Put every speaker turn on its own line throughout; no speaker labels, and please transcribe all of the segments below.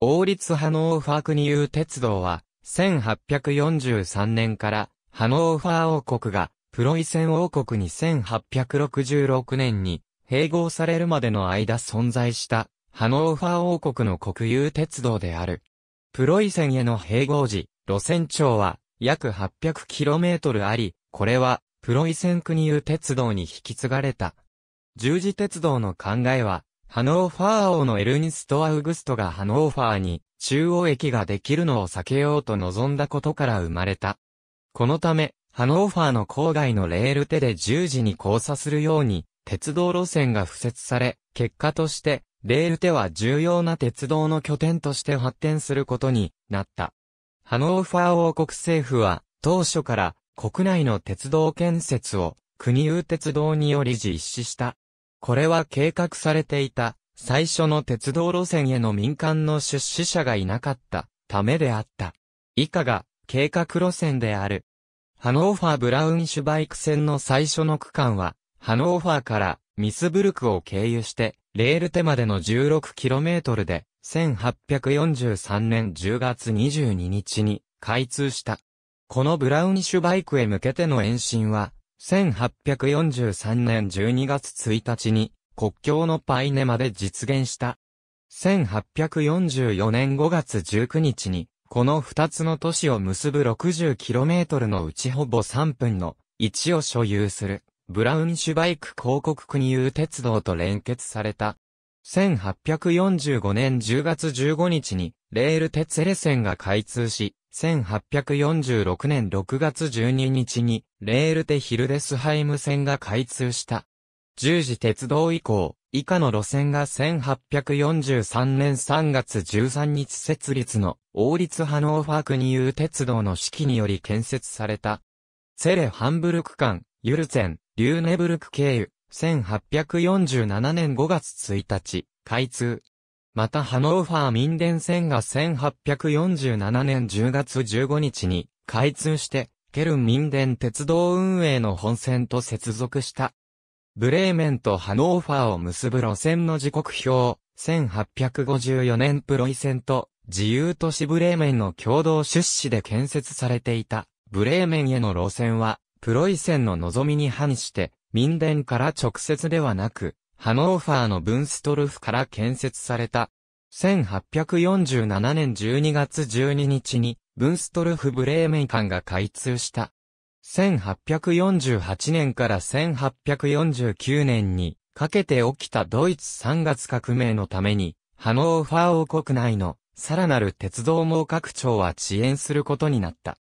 王立ハノーファー国有鉄道は、1843年から、ハノーファー王国が、プロイセン王国に1866年に、併合されるまでの間存在した、ハノーファー王国の国有鉄道である。プロイセンへの併合時、路線長は、約 800km あり、これは、プロイセン国有鉄道に引き継がれた。十字鉄道の考えは、ハノーファー王のエルニスト・アウグストがハノーファーに中央駅ができるのを避けようと望んだことから生まれた。このため、ハノーファーの郊外のレール手で十字に交差するように、鉄道路線が付設され、結果として、レール手は重要な鉄道の拠点として発展することになった。ハノーファー王国政府は、当初から国内の鉄道建設を国有鉄道により実施した。これは計画されていた、最初の鉄道路線への民間の出資者がいなかった、ためであった。以下が、計画路線である。ハノーファー・ブラウンシュバイク線の最初の区間は、ハノーファーからミスブルクを経由して、レール手までの 16km で、1843年10月22日に開通した。このブラウニッシュバイクへ向けての延伸は、1843年12月1日に国境のパイネまで実現した。1844年5月19日に、この2つの都市を結ぶ 60km のうちほぼ3分の1を所有する、ブラウンシュバイク広告国有鉄道と連結された。1845年10月15日に、レール鉄レ線が開通し、1846年6月12日に、レールテヒルデスハイム線が開通した。十字鉄道以降、以下の路線が1843年3月13日設立の王立ハノーファークニュー鉄道の指揮により建設された。セレ・ハンブルク間、ユルツェン、リューネブルク経由、1847年5月1日、開通。またハノーファー民電線が1847年10月15日に開通して、ケルン民電鉄道運営の本線と接続した。ブレーメンとハノーファーを結ぶ路線の時刻表、1854年プロイセンと自由都市ブレーメンの共同出資で建設されていたブレーメンへの路線は、プロイセンの望みに反して、民電から直接ではなく、ハノーファーのブンストルフから建設された。1847年12月12日に、ブンストルフ・ブレーメン間が開通した。1848年から1849年にかけて起きたドイツ三月革命のために、ハノーファー王国内のさらなる鉄道網拡張は遅延することになった。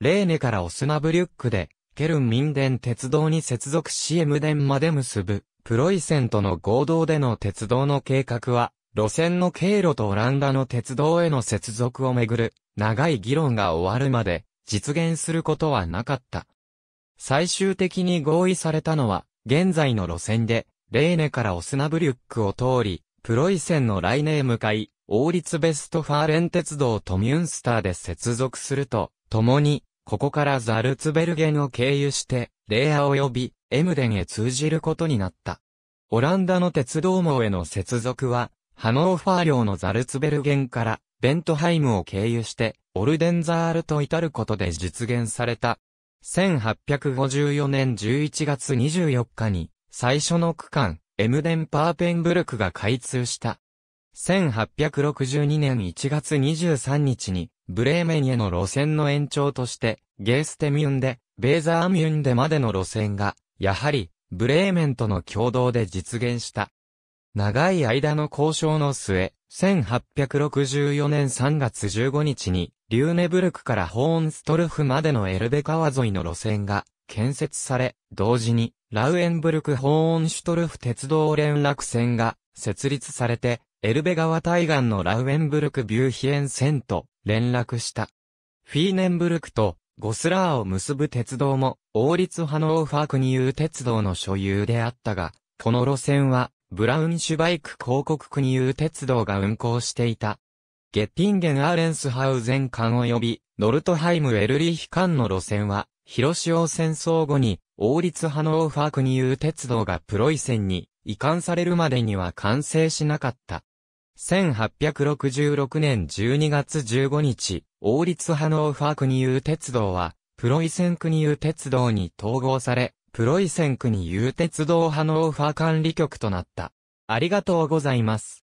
レーネからオスナブリュックで、ケルン民伝鉄道に接続しエムデンまで結ぶプロイセンとの合同での鉄道の計画は、路線の経路とオランダの鉄道への接続をめぐる、長い議論が終わるまで、実現することはなかった。最終的に合意されたのは、現在の路線で、レーネからオスナブリュックを通り、プロイセンの来年へ向かい、王立ベストファーレン鉄道とミュンスターで接続すると、共に、ここからザルツベルゲンを経由して、レア及びエムデンへ通じることになった。オランダの鉄道網への接続は、ハノーファー領のザルツベルゲンから、ベントハイムを経由して、オルデンザールと至ることで実現された。1854年11月24日に、最初の区間、エムデンパーペンブルクが開通した。1862年1月23日に、ブレーメンへの路線の延長として、ゲーステミュンで、ベーザーミュンデまでの路線が、やはり、ブレーメンとの共同で実現した。長い間の交渉の末、1864年3月15日に、リューネブルクからホーンストルフまでのエルベ川沿いの路線が建設され、同時に、ラウエンブルク・ホーンシュトルフ鉄道連絡線が設立されて、エルベ川対岸のラウエンブルク・ビューヒエン線と連絡した。フィーネンブルクとゴスラーを結ぶ鉄道も、王立派のオーファークニュー鉄道の所有であったが、この路線は、ブラウンシュバイク広告国有鉄道が運行していた。ゲッティンゲン・アーレンスハウゼン間及び、ノルトハイム・エルリヒ間の路線は、広潮戦争後に、王立派のオーファークニュー鉄道がプロイセンに移管されるまでには完成しなかった。1866年12月15日、王立ハノーファーュー鉄道は、プロイセンュー鉄道に統合され、プロイセンュー鉄道ハノーファー管理局となった。ありがとうございます。